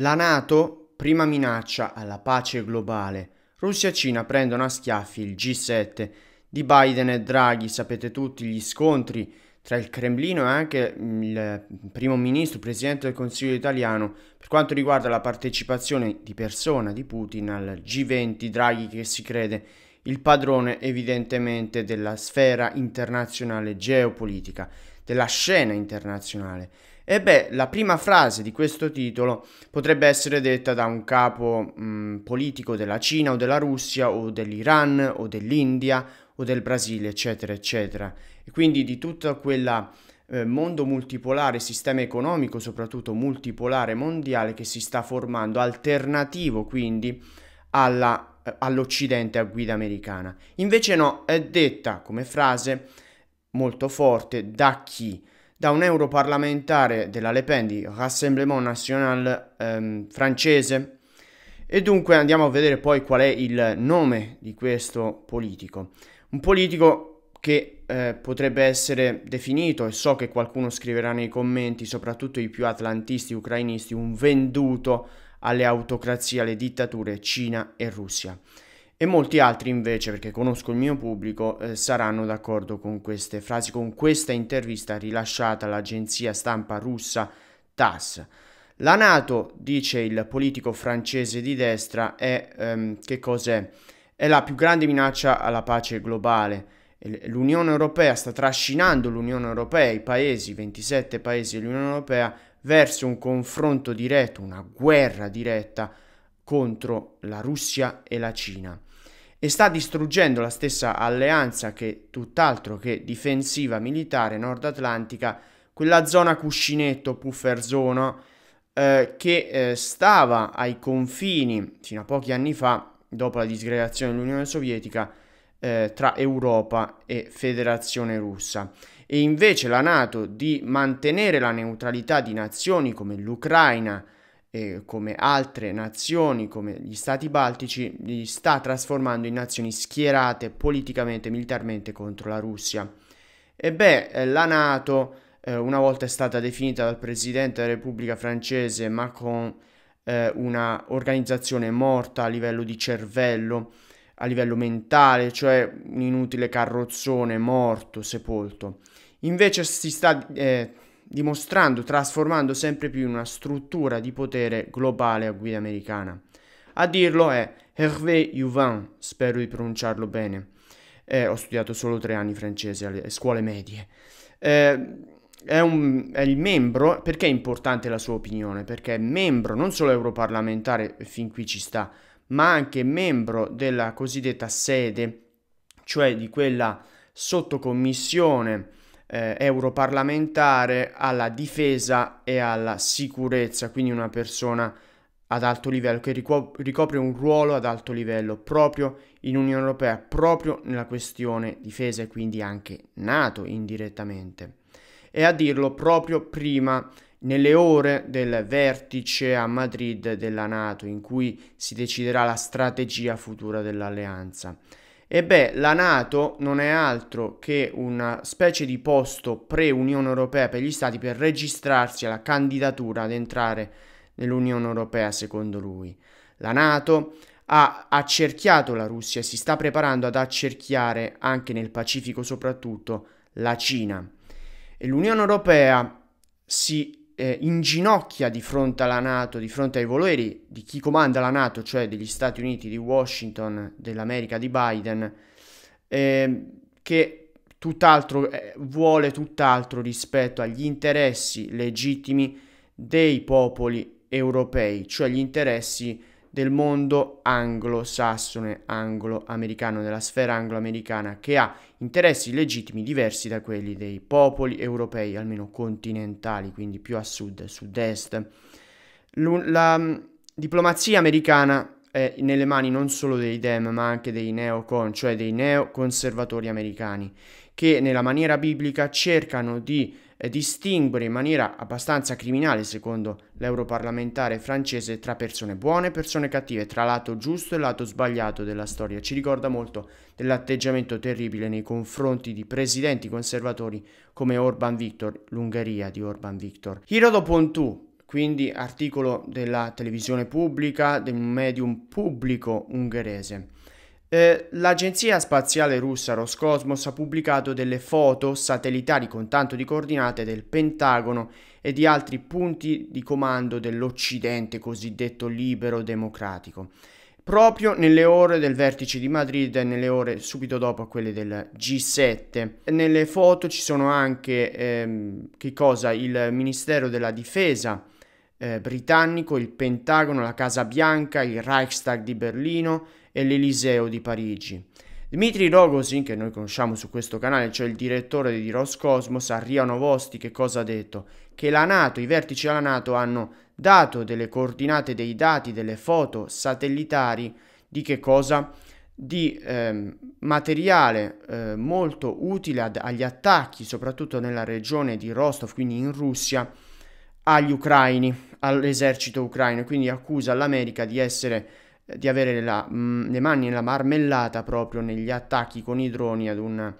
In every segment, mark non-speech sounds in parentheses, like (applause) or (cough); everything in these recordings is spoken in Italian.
La Nato, prima minaccia alla pace globale. Russia e Cina prendono a schiaffi il G7. Di Biden e Draghi sapete tutti gli scontri tra il Cremlino e anche il primo ministro, presidente del Consiglio italiano, per quanto riguarda la partecipazione di persona di Putin al G20, Draghi che si crede il padrone evidentemente della sfera internazionale geopolitica, della scena internazionale. E beh, la prima frase di questo titolo potrebbe essere detta da un capo mh, mm, politico della Cina o della Russia o dell'Iran o dell'India o del Brasile, eccetera, eccetera. E quindi di tutto quel eh, mondo multipolare, sistema economico soprattutto multipolare mondiale che si sta formando, alternativo quindi alla, eh, all'Occidente a guida americana. Invece no, è detta come frase molto forte da chi? da un europarlamentare della Le Pen di Rassemblement National ehm, francese. E dunque andiamo a vedere poi qual è il nome di questo politico. Un politico che eh, potrebbe essere definito, e so che qualcuno scriverà nei commenti, soprattutto i più atlantisti ucrainisti, un venduto alle autocrazie, alle dittature Cina e Russia. E molti altri invece, perché conosco il mio pubblico, eh, saranno d'accordo con queste frasi, con questa intervista rilasciata all'agenzia stampa russa TASS. La Nato, dice il politico francese di destra, è, ehm, è la più grande minaccia alla pace globale. L'Unione Europea sta trascinando l'Unione Europea, i paesi, 27 paesi dell'Unione Europea, verso un confronto diretto, una guerra diretta contro la Russia e la Cina e sta distruggendo la stessa alleanza che tutt'altro che difensiva militare nordatlantica, quella zona cuscinetto, puffer zona, eh, che eh, stava ai confini fino a pochi anni fa, dopo la disgregazione dell'Unione Sovietica, eh, tra Europa e Federazione Russa. E invece la Nato di mantenere la neutralità di nazioni come l'Ucraina, eh, come altre nazioni, come gli stati baltici, li sta trasformando in nazioni schierate politicamente e militarmente contro la Russia. E beh, eh, la Nato, eh, una volta è stata definita dal presidente della Repubblica francese Macron, eh, una organizzazione morta a livello di cervello, a livello mentale, cioè un inutile carrozzone morto, sepolto. Invece si sta eh, dimostrando, trasformando sempre più in una struttura di potere globale a guida americana. A dirlo è Hervé Juvin, spero di pronunciarlo bene. Eh, ho studiato solo tre anni francese alle scuole medie. Eh, è, un, è, il membro, perché è importante la sua opinione? Perché è membro non solo europarlamentare, fin qui ci sta, ma anche membro della cosiddetta sede, cioè di quella sottocommissione eh, europarlamentare alla difesa e alla sicurezza, quindi una persona ad alto livello che ricopre un ruolo ad alto livello proprio in Unione Europea, proprio nella questione difesa e quindi anche NATO indirettamente. E a dirlo proprio prima nelle ore del vertice a Madrid della NATO in cui si deciderà la strategia futura dell'alleanza. E beh, la Nato non è altro che una specie di posto pre-Unione Europea per gli Stati per registrarsi alla candidatura ad entrare nell'Unione Europea, secondo lui. La Nato ha accerchiato la Russia e si sta preparando ad accerchiare anche nel Pacifico soprattutto la Cina. E L'Unione Europea si eh, inginocchia di fronte alla Nato, di fronte ai voleri di chi comanda la Nato, cioè degli Stati Uniti, di Washington, dell'America di Biden, eh, che tutt'altro, eh, vuole tutt'altro rispetto agli interessi legittimi dei popoli europei, cioè gli interessi del mondo anglosassone, anglo-americano, della sfera anglo-americana, che ha interessi legittimi diversi da quelli dei popoli europei, almeno continentali, quindi più a sud, sud-est. L- la mm, diplomazia americana è nelle mani non solo dei Dem, ma anche dei neocon, cioè dei neoconservatori americani, che nella maniera biblica cercano di distinguere in maniera abbastanza criminale, secondo l'europarlamentare francese, tra persone buone e persone cattive, tra lato giusto e lato sbagliato della storia. Ci ricorda molto dell'atteggiamento terribile nei confronti di presidenti conservatori come Orban Victor, l'Ungheria di Orban Victor. Hirodo Pontù, quindi articolo della televisione pubblica, del medium pubblico ungherese. Eh, l'agenzia spaziale russa Roscosmos ha pubblicato delle foto satellitari con tanto di coordinate del Pentagono e di altri punti di comando dell'Occidente cosiddetto libero democratico, proprio nelle ore del vertice di Madrid e nelle ore subito dopo a quelle del G7. Nelle foto ci sono anche ehm, cosa, il Ministero della Difesa eh, britannico, il Pentagono, la Casa Bianca, il Reichstag di Berlino e l'Eliseo di Parigi. Dmitry Rogozin, che noi conosciamo su questo canale, cioè il direttore di Roscosmos, a Ria Novosti, che cosa ha detto? Che la Nato, i vertici della Nato hanno dato delle coordinate dei dati, delle foto satellitari di che cosa? Di ehm, materiale eh, molto utile ad, agli attacchi, soprattutto nella regione di Rostov, quindi in Russia, agli ucraini, all'esercito ucraino, quindi accusa l'America di essere di avere la, mh, mm, le mani nella marmellata proprio negli attacchi con i droni ad una,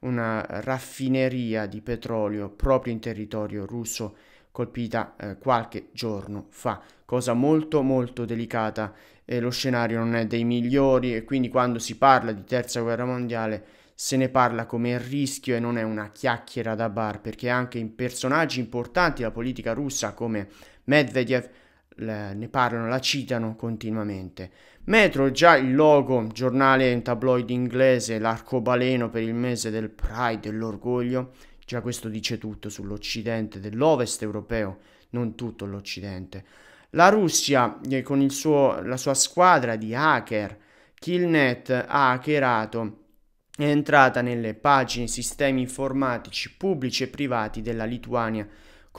una raffineria di petrolio proprio in territorio russo colpita eh, qualche giorno fa, cosa molto molto delicata eh, lo scenario non è dei migliori e quindi quando si parla di terza guerra mondiale se ne parla come rischio e non è una chiacchiera da bar perché anche in personaggi importanti della politica russa come Medvedev le, ne parlano, la citano continuamente. Metro, già il logo, giornale in tabloid inglese, l'arcobaleno per il mese del Pride e dell'orgoglio, già questo dice tutto sull'Occidente, dell'Ovest europeo, non tutto l'Occidente. La Russia, eh, con suo, la sua squadra di hacker, Killnet, ha hackerato è entrata nelle pagine sistemi informatici pubblici e privati della Lituania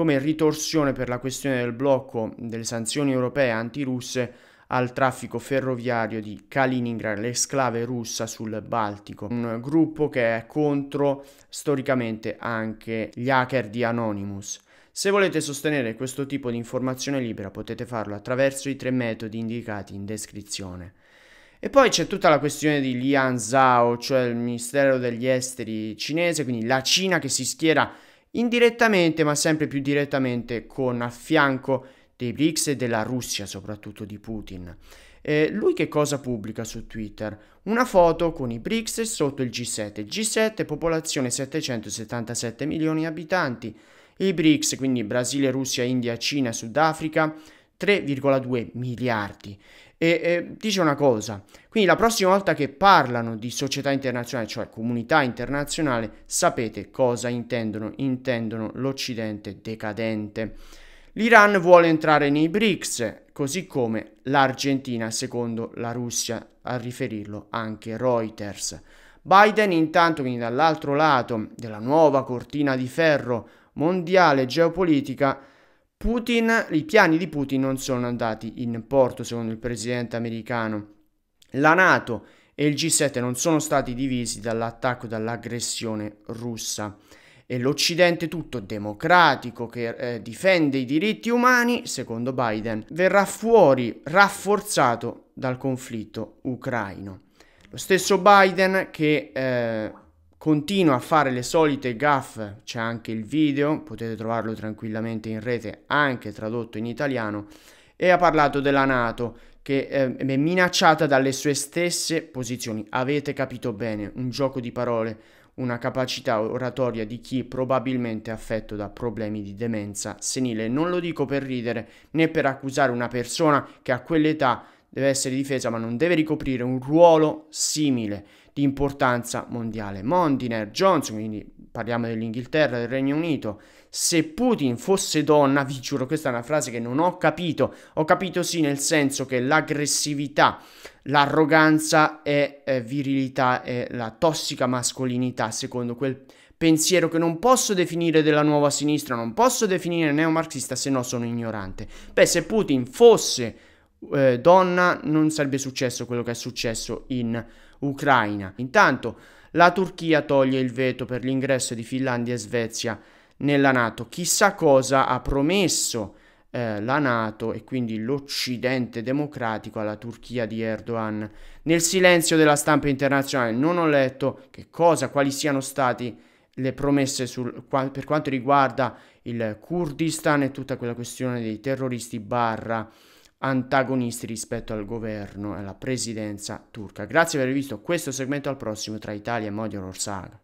come ritorsione per la questione del blocco delle sanzioni europee antirusse al traffico ferroviario di Kaliningrad, l'esclave russa sul Baltico, un gruppo che è contro storicamente anche gli hacker di Anonymous. Se volete sostenere questo tipo di informazione libera potete farlo attraverso i tre metodi indicati in descrizione. E poi c'è tutta la questione di Lian Zhao, cioè il ministero degli esteri cinese, quindi la Cina che si schiera indirettamente ma sempre più direttamente con a fianco dei BRICS e della Russia, soprattutto di Putin. Eh, lui che cosa pubblica su Twitter? Una foto con i BRICS sotto il G7. G7 popolazione 777 milioni di abitanti. E I BRICS, quindi Brasile, Russia, India, Cina, Sudafrica, 3,2 miliardi. E eh, dice una cosa, quindi la prossima volta che parlano di società internazionale, cioè comunità internazionale, sapete cosa intendono? Intendono l'Occidente decadente. L'Iran vuole entrare nei BRICS, così come l'Argentina, secondo la Russia, a riferirlo anche Reuters. Biden intanto, quindi dall'altro lato della nuova cortina di ferro mondiale geopolitica, Putin, i piani di Putin non sono andati in porto, secondo il presidente americano. La NATO e il G7 non sono stati divisi dall'attacco, dall'aggressione russa. E l'Occidente tutto democratico che eh, difende i diritti umani, secondo Biden, verrà fuori rafforzato dal conflitto ucraino. Lo stesso Biden che eh, continua a fare le solite gaffe, c'è anche il video, potete trovarlo tranquillamente in rete, anche tradotto in italiano, e ha parlato della Nato che eh, è minacciata dalle sue stesse posizioni. Avete capito bene, un gioco di parole, una capacità oratoria di chi probabilmente è affetto da problemi di demenza senile. Non lo dico per ridere né per accusare una persona che a quell'età deve essere difesa ma non deve ricoprire un ruolo simile di importanza mondiale. Mondiner, Johnson, quindi parliamo dell'Inghilterra, del Regno Unito, se Putin fosse donna, (laughs) vi giuro, questa è una frase che non ho capito, ho capito sì nel senso che l'aggressività, l'arroganza è, è eh, virilità, è la tossica mascolinità, secondo quel pensiero che non posso definire della nuova sinistra, non posso definire neomarxista, se no sono ignorante. Beh, se Putin fosse eh, donna non sarebbe successo quello che è successo in ucraina. Intanto la Turchia toglie il veto per l'ingresso di Finlandia e Svezia nella Nato. Chissà cosa ha promesso eh, la Nato e quindi l'Occidente democratico alla Turchia di Erdogan. Nel silenzio della stampa internazionale non ho letto che cosa, quali siano state le promesse sul, qua, per quanto riguarda il Kurdistan e tutta quella questione dei terroristi barra antagonisti rispetto al governo e alla presidenza turca. Grazie per aver visto questo segmento, al prossimo tra Italia e Magyar Ország.